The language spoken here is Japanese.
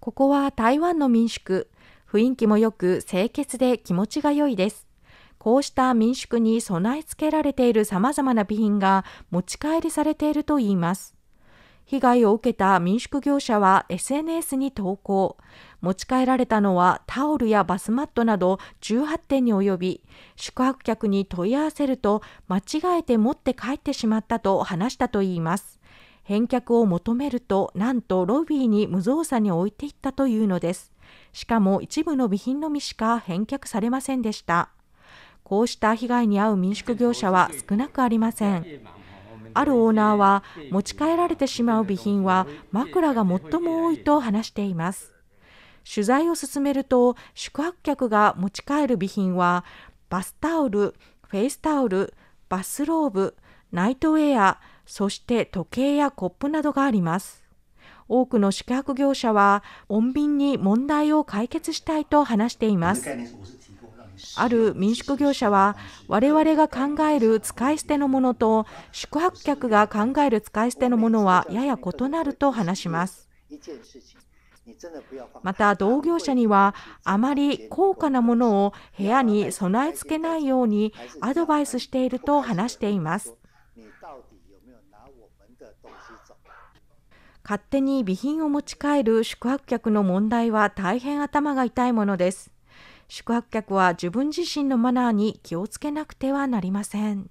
ここは台湾の民宿。雰囲気も良く清潔で気持ちが良いです。こうした民宿に備え付けられている様々な備品が持ち帰りされているといいます。被害を受けた民宿業者は SNS に投稿。持ち帰られたのはタオルやバスマットなど18点に及び、宿泊客に問い合わせると間違えて持って帰ってしまったと話したといいます。返却を求めるとなんとロビーに無造作に置いていったというのですしかも一部の備品のみしか返却されませんでしたこうした被害に遭う民宿業者は少なくありませんあるオーナーは持ち帰られてしまう備品は枕が最も多いと話しています取材を進めると宿泊客が持ち帰る備品はバスタオルフェイスタオルバスローブナイトウェアそして時計やコップなどがあります。多くの宿泊業者は、穏便に問題を解決したいと話しています。ある民宿業者は、我々が考える使い捨てのものと、宿泊客が考える使い捨てのものはやや異なると話します。また同業者にはあまり高価なものを部屋に備え付けないようにアドバイスしていると話しています。勝手に備品を持ち帰る宿泊客の問題は大変頭が痛いものです。宿泊客は自分自身のマナーに気をつけなくてはなりません。